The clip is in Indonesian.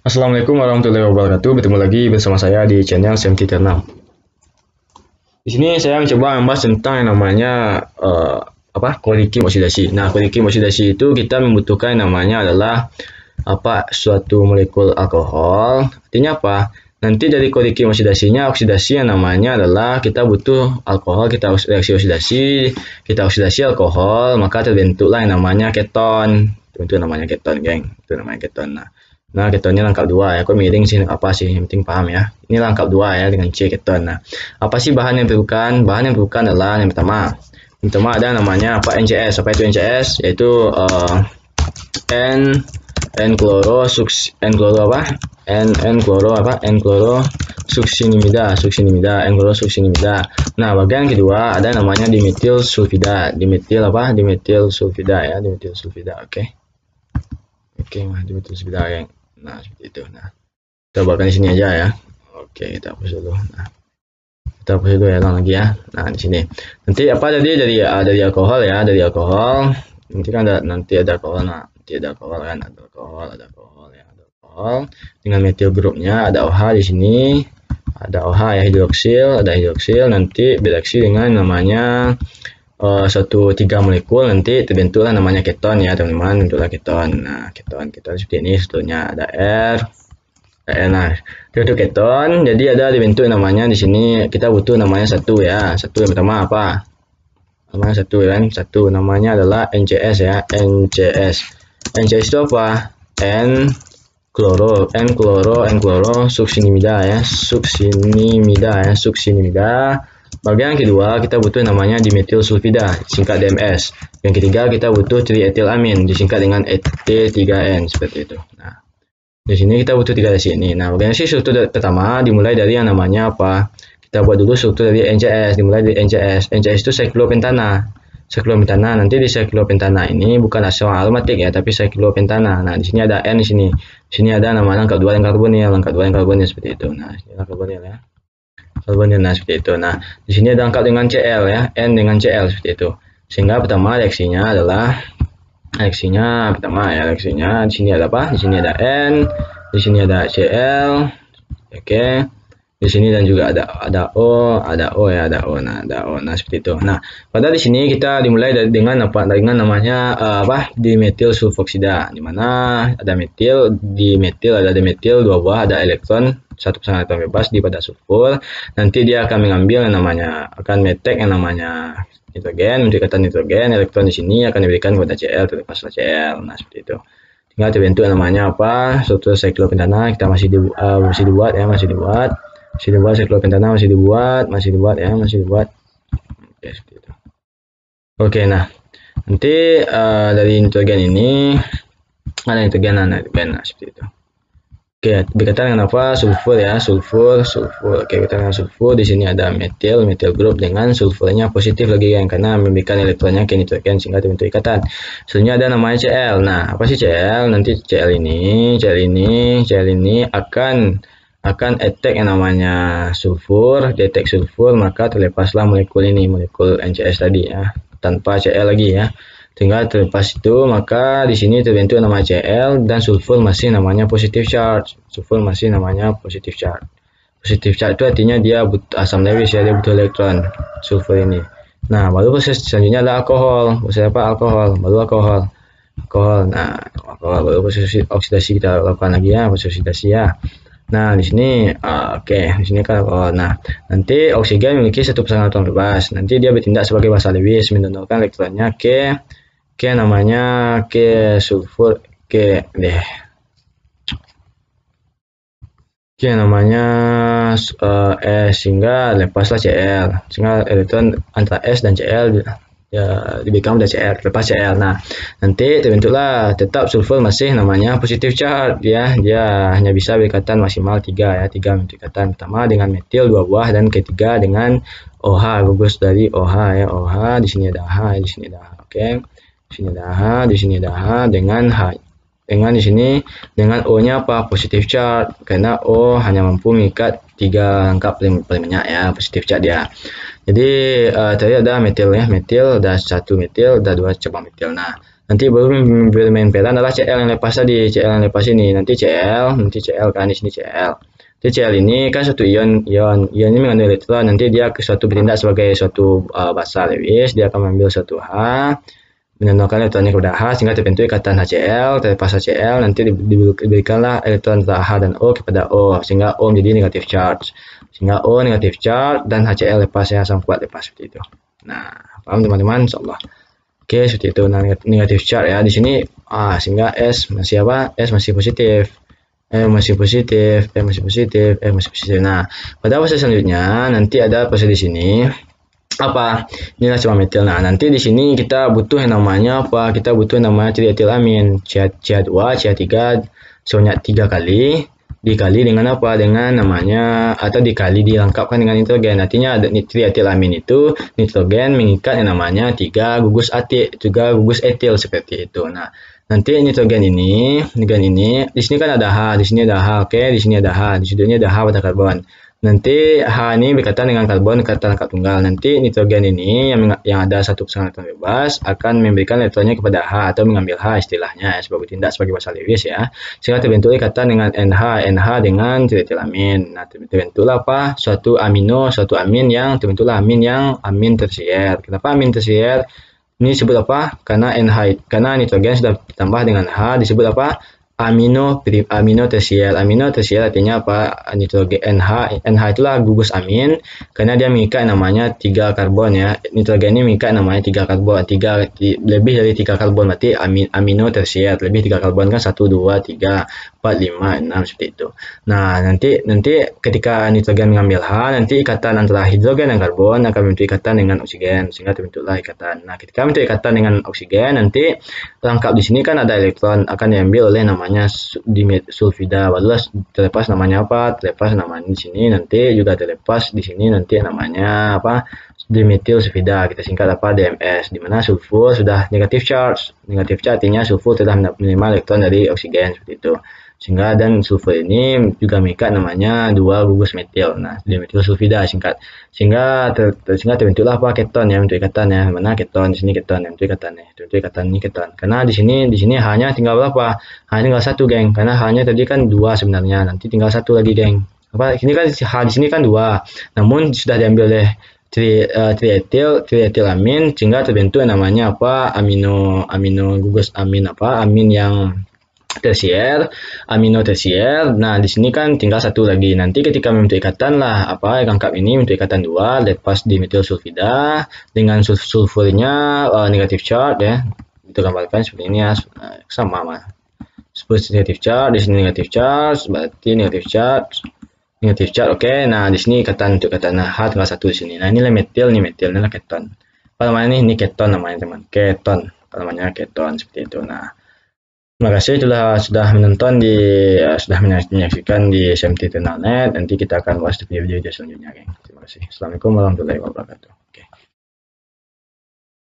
Assalamualaikum warahmatullahi wabarakatuh. Bertemu lagi bersama saya di channel Sam 36. Di sini saya mencoba membahas tentang yang namanya uh, apa? Kondisi oksidasi. Nah, kondisi oksidasi itu kita membutuhkan yang namanya adalah apa? Suatu molekul alkohol. Artinya apa? Nanti dari korikim oksidasinya, oksidasi yang namanya adalah kita butuh alkohol, kita reaksi oksidasi, kita oksidasi alkohol, maka terbentuklah yang namanya keton. Itu namanya keton, geng. Itu namanya keton. Nah, Nah, ini lengkap dua ya. Aku miring sih apa sih, yang penting paham ya. Ini lengkap dua ya dengan C keton. Nah, apa sih bahan yang diperlukan? Bahan yang diperlukan adalah yang pertama. Yang pertama ada namanya apa NCS. Apa itu NCS? Yaitu uh, N N kloro suks N kloro apa? N N kloro apa? N kloro suksinimida, suksinimida, N kloro suksinimida. Nah, bagian kedua ada namanya dimetil sulfida. dimetil apa? dimetil sulfida ya, dimetil sulfida. Oke. Okay. Oke, okay, dimetil sulfida, yang nah seperti itu nah kita bakal di sini aja ya oke kita hapus dulu nah kita hapus dulu ya ulang lagi ya nah di sini nanti apa jadi dari ah, ada di alkohol ya dari alkohol nanti kan ada nanti ada alkohol nah nanti ada alkohol kan ada alkohol ada alkohol ya ada alkohol dengan metil grupnya ada OH di sini ada OH ya hidroksil ada hidroksil nanti bereaksi dengan namanya uh, suatu tiga molekul nanti terbentuklah namanya keton ya teman-teman bentuklah keton nah keton keton seperti ini sebetulnya ada R R nah itu keton jadi ada dibentuk namanya di sini kita butuh namanya satu ya satu yang pertama apa namanya satu ya kan satu namanya adalah NCS ya NCS NCS itu apa N kloro, n kloro, n kloro, suksinimida ya, suksinimida ya, suksinimida. Bagian kedua, kita butuh namanya dimethyl sulfida, singkat DMS. Yang ketiga, kita butuh amin disingkat dengan ET3N, seperti itu. Nah, di sini kita butuh tiga dari sini. Nah, bagian sih struktur pertama dimulai dari yang namanya apa? Kita buat dulu struktur dari NCS, dimulai dari NCS. NCS itu cyclopentana. Cyclopentana, nanti di cyclopentana ini bukan asam aromatik ya, tapi cyclopentana. Nah, di sini ada N di sini. Di sini ada nama lengkap dua yang karbonil, lengkap dua yang karbonil seperti itu. Nah, ini karbonil ya karbonnya nah seperti itu nah di sini ada lengkap dengan Cl ya N dengan Cl seperti itu sehingga pertama reaksinya adalah reaksinya pertama ya reaksinya di sini ada apa di sini ada N di sini ada Cl oke okay. di sini dan juga ada ada O ada O ya ada O nah ada O nah seperti itu nah pada di sini kita dimulai dari dengan apa dengan namanya uh, apa dimetil sulfoksida di mana ada metil di metil ada dimetil dua buah ada elektron satu pasangan terbang bebas di pada sulfur nanti dia akan mengambil yang namanya akan metek yang namanya nitrogen mendekatan nitrogen elektron di sini akan diberikan kepada Cl terlepas Cl nah seperti itu tinggal terbentuk yang namanya apa struktur pentana kita masih di, uh, masih dibuat ya masih dibuat masih dibuat pentana masih dibuat masih dibuat ya masih dibuat oke seperti itu oke nah nanti uh, dari nitrogen ini ada nitrogen ada nitrogen nah seperti itu Oke, berkaitan dengan apa? Sulfur ya, sulfur, sulfur. Oke, berkaitan dengan sulfur, di sini ada metil, metil group dengan sulfurnya positif lagi kan, karena memberikan elektronnya ke nitrogen sehingga terbentuk ikatan. Selanjutnya ada namanya Cl. Nah, apa sih Cl? Nanti Cl ini, Cl ini, Cl ini akan akan attack yang namanya sulfur, detek sulfur, maka terlepaslah molekul ini, molekul NCS tadi ya, tanpa Cl lagi ya. Sehingga terlepas itu, maka di sini terbentuk nama Cl dan sulfur masih namanya positive charge. Sulfur masih namanya positive charge. Positive charge itu artinya dia butuh asam lewis ya, dia butuh elektron sulfur ini. Nah, baru proses selanjutnya adalah alkohol. Proses apa? Alkohol. Baru alkohol. Alkohol. Nah, alkohol baru proses oksidasi kita lakukan lagi ya, proses oksidasi ya. Nah, di sini oke, okay, di sini kan oh, nah, nanti oksigen memiliki satu pasangan elektron bebas. Nanti dia bertindak sebagai basa Lewis mendonorkan elektronnya ke Oke, namanya ke sulfur ke deh. Oke, namanya uh, E sehingga lepaslah CL. Sehingga elektron antara S dan CL ya dibekam dari Cl lepas Cl nah nanti terbentuklah tetap sulfur masih namanya positif charge ya dia hanya bisa berikatan maksimal 3 ya 3 berikatan pertama dengan metil dua buah dan ketiga dengan OH gugus dari OH ya OH di sini ada H di sini ada H ya, oke okay di sini ada H, di sini ada H dengan H. Dengan di sini dengan O-nya apa? Positif chart karena O hanya mampu mengikat tiga lengkap paling banyak ya positif chart dia. Jadi uh, tadi ada metil ya, metil ada satu metil, ada dua cabang metil. Nah, nanti baru bermain peran adalah CL yang lepas tadi, CL yang lepas ini. Nanti CL, nanti CL kan di sini CL. Jadi CL ini kan satu ion, ion, ion ini mengandung elektron. Nanti dia ke suatu bertindak sebagai suatu uh, eh, basa lewis, dia akan mengambil suatu H, elektron elektronik udah H sehingga terbentuk ikatan HCl terlepas HCl nanti diberikanlah elektron antara H dan O kepada O sehingga O menjadi negatif charge sehingga O negatif charge dan HCl lepasnya asam kuat lepas seperti itu nah paham teman-teman insyaallah oke seperti itu nah negatif charge ya di sini Ah sehingga S masih apa S masih positif M masih positif, M masih positif, M masih positif. Nah, pada proses selanjutnya nanti ada proses di sini apa lah sama metil. Nah, nanti di sini kita butuh yang namanya apa? Kita butuh yang namanya ciri c CH2, c 3 sebanyak tiga kali dikali dengan apa? Dengan namanya atau dikali dilengkapkan dengan nitrogen. Artinya ada nitrietilamin itu nitrogen mengikat yang namanya tiga gugus atik, juga gugus etil seperti itu. Nah, nanti nitrogen ini, nitrogen ini, di sini kan ada H, di sini ada H, oke, okay? di sini ada H, di sini ada H pada karbon. Nanti H ini berkaitan dengan karbon kata rangka tunggal. Nanti nitrogen ini yang, yang ada satu persen elektron bebas akan memberikan elektronnya kepada H atau mengambil H istilahnya sebagai tindak sebagai basa Lewis ya. Sehingga terbentuk ikatan dengan NH, NH dengan amin. Nah, terbentuklah apa? Suatu amino, suatu amin yang terbentuklah amin yang amin tersier. Kenapa amin tersier? Ini disebut apa? Karena NH karena nitrogen sudah ditambah dengan H disebut apa? amino amino TCL. Amino tersier artinya apa? Nitrogen NH. NH itulah gugus amin karena dia mengikat namanya tiga karbon ya. Nitrogen ini mengikat namanya tiga karbon. Tiga lebih dari tiga karbon berarti amin, amino TCL. Lebih tiga karbon kan satu dua tiga. 4, 5, 6 seperti itu. Nah, nanti nanti ketika nitrogen mengambil H, nanti ikatan antara hidrogen dan karbon akan membentuk ikatan dengan oksigen sehingga terbentuklah ikatan. Nah, ketika membentuk ikatan dengan oksigen, nanti lengkap di sini kan ada elektron akan diambil oleh namanya sulfida. Barulah terlepas namanya apa? Terlepas namanya di sini nanti juga terlepas di sini nanti namanya apa? dimethyl sulfida kita singkat apa DMS di mana sulfur sudah negatif charge negatif charge artinya sulfur telah menerima elektron dari oksigen seperti itu sehingga dan sulfur ini juga mengikat namanya dua gugus metil nah metil sulfida singkat sehingga ter, ter, sehingga terbentuklah apa keton ya untuk ikatan ya mana keton di sini keton untuk ikatan ya untuk ikatan ini keton karena di sini di sini hanya tinggal berapa hanya tinggal satu geng karena hanya tadi kan dua sebenarnya nanti tinggal satu lagi geng apa ini kan H di sini kan dua namun sudah diambil oleh tri, uh, eh, trietil trietilamin sehingga terbentuk namanya apa amino amino gugus amin apa amin yang tersier, amino tersier. Nah, di sini kan tinggal satu lagi. Nanti ketika membentuk ikatan lah, apa rangkap ini membentuk ikatan dua, lepas di metil sulfida dengan sulfurnya uh, negatif charge ya. Itu gambarkan seperti ini ya, sama mah. Seperti negatif charge, di sini negatif charge, berarti negatif charge, negatif charge. Oke, okay. nah di sini ikatan untuk ikatan nah, H tinggal satu di sini. Nah, lah metil, ini metil, lah keton. Apa namanya ini? Ini keton namanya teman. Keton, namanya keton seperti itu. Nah, Terima kasih telah sudah menonton di eh, sudah menyaksikan di SMT Tenanet. Nanti kita akan bahas di video-video selanjutnya, geng. Terima kasih. Assalamualaikum warahmatullahi wabarakatuh. Oke. Okay.